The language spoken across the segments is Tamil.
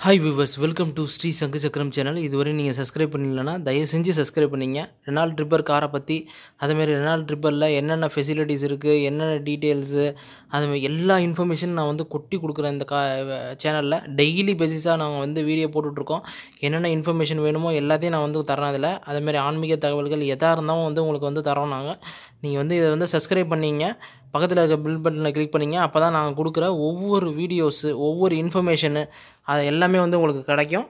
hi viewers welcome to Shri Sangu Chakkaram channel இதுவரை நீங்கள் சப்ஸ்கிரைப் பண்ணலன்னா தயவு செஞ்சு சப்ஸ்கிரைப் பண்ணிங்க ரெனால்ட் ட்ரிப்பர் காரை பற்றி அதுமாரி ரெனால்ட் ட்ரிப்பரில் என்னென்ன ஃபெசிலிட்டிஸ் இருக்குது என்னென்ன டீட்டெயில்ஸு அதுமாதிரி எல்லா இன்ஃபர்மேஷன் நான் வந்து கொட்டி கொடுக்குறேன் இந்த கா சேனலில் டெய்லி பேசிஸாக நாங்கள் வந்து வீடியோ போட்டுட்ருக்கோம் என்னென்ன இன்ஃபர்மேஷன் வேணுமோ எல்லாத்தையும் நான் வந்து தரேன் அதில் அதேமாரி ஆன்மீக தகவல்கள் எதாக இருந்தாலும் வந்து உங்களுக்கு வந்து தரோம் நாங்கள் நீங்கள் வந்து இதை வந்து சப்ஸ்கிரைப் பண்ணிங்க பக்கத்தில் இருக்க பில் பட்டனில் கிளிக் பண்ணிங்க அப்போ தான் நாங்கள் கொடுக்குற ஒவ்வொரு வீடியோஸு ஒவ்வொரு இன்ஃபர்மேஷனு அது எல்லாமே வந்து உங்களுக்கு கிடைக்கும்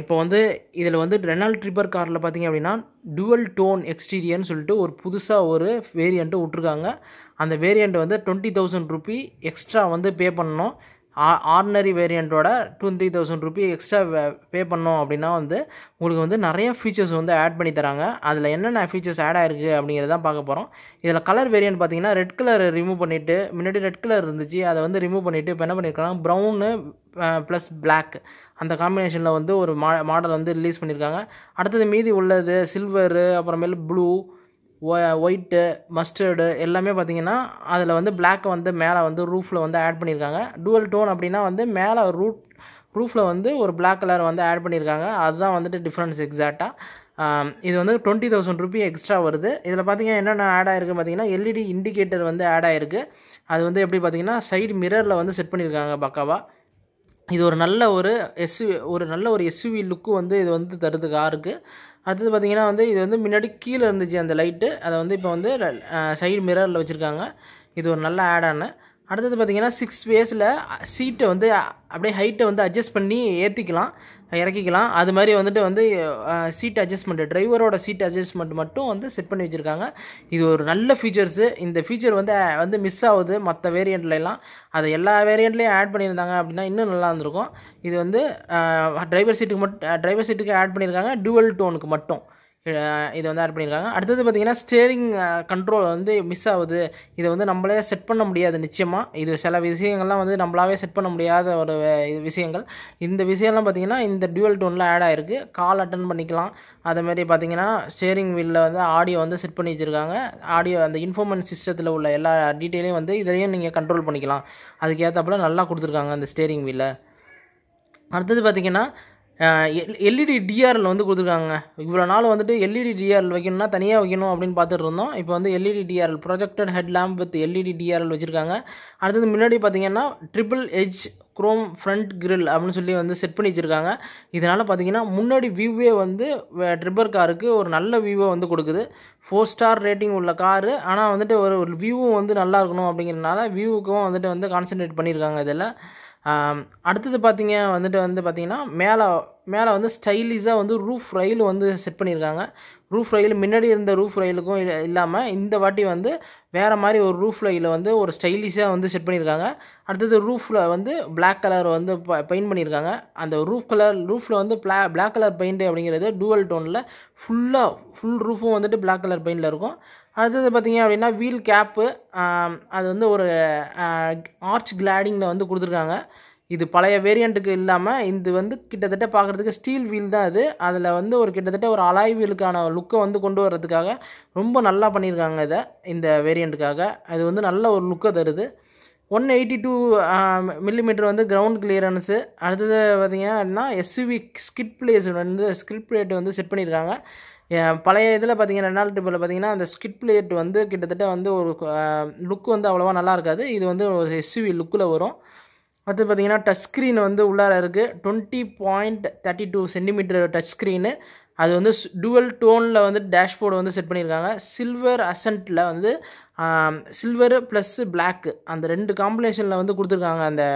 இப்போ வந்து இதில் வந்து ரெனால் ட்ரிப்பர் காரில் பார்த்திங்க அப்படின்னா டுவல் டோன் எக்ஸ்டீரியர்னு சொல்லிட்டு ஒரு புதுசாக ஒரு வேரியண்ட்டு விட்ருக்காங்க அந்த வேரியண்ட்டை வந்து டுவெண்ட்டி தௌசண்ட் ருபி எக்ஸ்ட்ரா வந்து பே பண்ணணும் ஆர்டினரி வேரியண்ட்டோட twenty thousand rupee extra pay பண்ணோம் அப்படின்னா வந்து உங்களுக்கு வந்து நிறைய ஃபீச்சர்ஸ் வந்து ஆட் பண்ணி தராங்க அதில் என்னென்ன ஃபீச்சர்ஸ் ஆட் ஆயிருக்கு அப்படிங்கிறத தான் பார்க்க போகிறோம் இதில் கலர் வேரியன்ட் பார்த்தீங்கன்னா ரெட் கலர் ரிமூவ் பண்ணிவிட்டு முன்னாடி ரெட் கலர் இருந்துச்சு அதை வந்து ரிமூவ் பண்ணிவிட்டு இப்போ என்ன பண்ணியிருக்காங்க ப்ரௌனு ப்ளஸ் பிளாக் அந்த காம்பினேஷனில் வந்து ஒரு மா மாடல் வந்து ரிலீஸ் பண்ணியிருக்காங்க அடுத்தது மீதி உள்ளது சில்வரு அப்புறமேல் ப்ளூ ஒயிட்டு மஸ்டர்டு எல்லாமே பார்த்தீங்கன்னா அதில் வந்து பிளாக்கை வந்து மேலே வந்து ரூஃபில் வந்து ஆட் பண்ணியிருக்காங்க டூவல் டோன் அப்படின்னா வந்து மேலே ரூட் ரூஃபில் வந்து ஒரு பிளாக் கலர் வந்து ஆட் பண்ணியிருக்காங்க அதுதான் வந்துட்டு டிஃப்ரென்ஸ் எக்ஸாக்டாக இது வந்து டுவெண்ட்டி தௌசண்ட் ருபி எக்ஸ்ட்ரா வருது இதில் பார்த்தீங்கன்னா என்னென்ன ஆட் ஆயிருக்கு பார்த்தீங்கன்னா எல்இடி இண்டிகேட்டர் e வந்து ஆட் ஆயிருக்கு அது வந்து எப்படி பார்த்தீங்கன்னா சைடு மிரரில் வந்து செட் பண்ணியிருக்காங்க பக்காவாக இது ஒரு நல்ல ஒரு எஸ்யூ ஒரு நல்ல ஒரு எஸ்யூவி லுக்கு வந்து இது வந்து தருது காருக்கு அடுத்தது பார்த்திங்கன்னா வந்து இது வந்து முன்னாடி கீழே இருந்துச்சு அந்த லைட்டு அதை வந்து இப்போ வந்து சைடு மிரரில் வச்சுருக்காங்க இது ஒரு நல்ல ஆடானு அடுத்தது பார்த்தீங்கன்னா சிக்ஸ் வேஸில் சீட்டை வந்து அப்படியே ஹைட்டை வந்து அட்ஜஸ்ட் பண்ணி ஏற்றிக்கலாம் இறக்கிக்கலாம் அது மாதிரி வந்துட்டு வந்து சீட் அட்ஜஸ்ட்மெண்ட் டிரைவரோட சீட் அட்ஜஸ்ட்மெண்ட் மட்டும் வந்து செட் பண்ணி வச்சுருக்காங்க இது ஒரு நல்ல ஃபீச்சர்ஸு இந்த ஃபீச்சர் வந்து வந்து மிஸ் ஆகுது மற்ற வேரியண்ட்லாம் அதை எல்லா வேரியண்ட்லேயும் ஆட் பண்ணியிருந்தாங்க அப்படின்னா இன்னும் நல்லா இருந்திருக்கும் இது வந்து டிரைவர் சீட்டுக்கு மட்டும் டிரைவர் சீட்டுக்கு ஆட் பண்ணியிருக்காங்க டுவல் டோனுக்கு மட்டும் இதை வந்து ஆட் பண்ணியிருக்காங்க அடுத்தது பார்த்தீங்கன்னா ஸ்டேரிங் கண்ட்ரோல் வந்து மிஸ் ஆகுது இதை வந்து நம்மளே செட் பண்ண முடியாது நிச்சயமாக இது சில விஷயங்கள்லாம் வந்து நம்மளாவே செட் பண்ண முடியாத ஒரு இது விஷயங்கள் இந்த விஷயம்லாம் பார்த்திங்கன்னா இந்த டியூவல் டோனில் ஆட் ஆகிருக்கு கால் அட்டன் பண்ணிக்கலாம் அதேமாரி பார்த்தீங்கன்னா ஸ்டேரிங் வீலில் வந்து ஆடியோ வந்து செட் பண்ணி வச்சுருக்காங்க ஆடியோ அந்த இன்ஃபோர்மென்ட் சிஸ்டத்தில் உள்ள எல்லா டீட்டெயிலையும் வந்து இதையும் நீங்கள் கண்ட்ரோல் பண்ணிக்கலாம் அதுக்கு நல்லா கொடுத்துருக்காங்க அந்த ஸ்டேரிங் வீலில் அடுத்தது பார்த்திங்கன்னா எல்இடி டிஆரில் வந்து கொடுத்துருக்காங்க இவ்வளோ நாள் வந்துட்டு எல்இடி டிஆர்எல் வைக்கணும்னா தனியாக வைக்கணும் அப்படின்னு பார்த்துட்டு இருந்தோம் இப்போ வந்து LED DRL projected head lamp with LED DRL வச்சுருக்காங்க அடுத்தது முன்னாடி பார்த்தீங்கன்னா triple edge chrome front grill அப்படின்னு சொல்லி வந்து செட் பண்ணி வச்சுருக்காங்க இதனால் பார்த்தீங்கன்னா முன்னாடி வியூவே வந்து ட்ரிப்பர் காருக்கு ஒரு நல்ல வியூவை வந்து கொடுக்குது ஃபோர் ஸ்டார் ரேட்டிங் உள்ள காரு ஆனால் வந்துட்டு ஒரு வியூவும் வந்து நல்லா இருக்கணும் அப்படிங்கிறனால வியூவுக்கும் வந்துட்டு வந்து கான்சென்ட்ரேட் பண்ணியிருக்காங்க இதில் அடுத்தது பார்த்தீங்க வந்துட்டு வந்து பார்த்திங்கன்னா மேலே மேலே வந்து ஸ்டைலிஷாக வந்து ரூஃப் ரயில் வந்து செட் பண்ணியிருக்காங்க ரூஃப் ரயில் முன்னாடி இருந்த ரூஃப் ரயிலுக்கும் இல்லாமல் இந்த வாட்டி வந்து வேறு மாதிரி ஒரு ரூஃப் ரயிலில் வந்து ஒரு ஸ்டைலிஷாக வந்து செட் பண்ணியிருக்காங்க அடுத்தது ரூஃபில் வந்து பிளாக் கலர் வந்து பெயிண்ட் பண்ணியிருக்காங்க அந்த ரூஃப் கலர் ரூஃபில் வந்து பிளா பிளாக் கலர் பெயிண்ட் அப்படிங்கிறது டூவல் டோனில் ஃபுல்லாக ஃபுல் ரூஃபும் வந்துட்டு பிளாக் கலர் பெயிண்டில் இருக்கும் அடுத்தது பார்த்திங்க அப்படின்னா வீல் கேப்பு அது வந்து ஒரு ஆர்ச் கிளாடிங்கில் வந்து கொடுத்துருக்காங்க இது பழைய வேரியண்ட்டுக்கு இல்லாமல் இது வந்து கிட்டத்தட்ட பார்க்குறதுக்கு ஸ்டீல் வீல் தான் அது அதில் வந்து ஒரு கிட்டத்தட்ட ஒரு அலாய் வீலுக்கான லுக்கை வந்து கொண்டு வர்றதுக்காக ரொம்ப நல்லா பண்ணியிருக்காங்க இதை இந்த வேரியண்ட்டுக்காக அது வந்து நல்ல ஒரு லுக்கை தருது ஒன் எயிட்டி டூ மில்லிமீட்டர் வந்து கிரவுண்ட் கிளியரன்ஸு அடுத்தது அப்படின்னா எஸ்யூவி ஸ்கிட் பிளேஸ் வந்து ஸ்கிட் பிளேட் வந்து செட் பண்ணியிருக்காங்க பழைய இதில் பார்த்தீங்கன்னா ரெண்டாயிரத்தி போல் பார்த்தீங்கன்னா அந்த ஸ்கிட் பிளேட் வந்து கிட்டத்தட்ட வந்து ஒரு லுக் வந்து அவ்வளோவா நல்லா இருக்காது இது வந்து ஒரு எஸ்யூவி லுக்கில் வரும் அடுத்து பார்த்தீங்கன்னா டச் ஸ்க்ரீன் வந்து உள்ளார இருக்குது twenty point thirty two centimetre touch screen அது வந்து டுவல் டோனில் வந்து டேஷ்போர்டு வந்து செட் பண்ணியிருக்காங்க சில்வர் அசன்ட்டில் வந்து சில்வர் ப்ளஸ் பிளாக்கு அந்த ரெண்டு காம்பினேஷனில் வந்து கொடுத்துருக்காங்க அந்த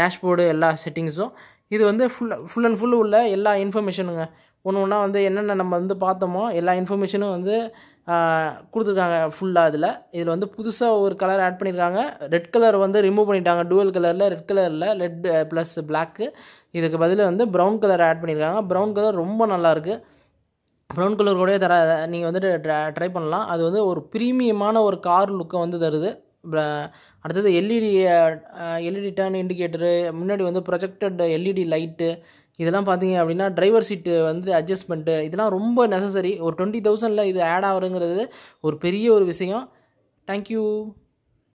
டேஷ்போர்டு எல்லா செட்டிங்ஸும் இது வந்து ஃபுல் ஃபுல் அண்ட் ஃபுல் உள்ள எல்லா இன்ஃபர்மேஷனுங்க ஒன்று ஒன்றா வந்து என்னென்ன நம்ம வந்து பார்த்தோமோ எல்லா இன்ஃபர்மேஷனும் வந்து கொடுத்துருக்காங்க ஃபுல்லாக அதில் இதில் வந்து புதுசாக ஒரு கலர் ஆட் பண்ணியிருக்காங்க ரெட் கலர் வந்து ரிமூவ் பண்ணிட்டாங்க டூவல் கலரில் ரெட் கலரில் ரெட் ப்ளஸ் பிளாக்கு இதுக்கு பதில் வந்து ப்ரௌன் கலர் ஆட் பண்ணியிருக்காங்க ப்ரௌன் கலர் ரொம்ப நல்லாயிருக்கு ப்ரௌன் கலர் கூட தர நீங்கள் வந்துட்டு ட்ரை பண்ணலாம் அது வந்து ஒரு ப்ரீமியமான ஒரு கார் லுக்கை வந்து தருது அடுத்தது எல்இடி எல்இடி டர்ன் இண்டிகேட்டரு முன்னாடி வந்து ப்ரொஜெக்டட் எல்இடி லைட்டு இதெல்லாம் பார்த்தீங்க அப்படின்னா டிரைவர் சீட்டு வந்து அட்ஜஸ்ட்மெண்ட்டு இதெல்லாம் ரொம்ப நெசசரி ஒரு டுவெண்ட்டி தௌசண்டில் இது ஆட் ஆகுறங்கிறது ஒரு பெரிய ஒரு விஷயம் தேங்க்யூ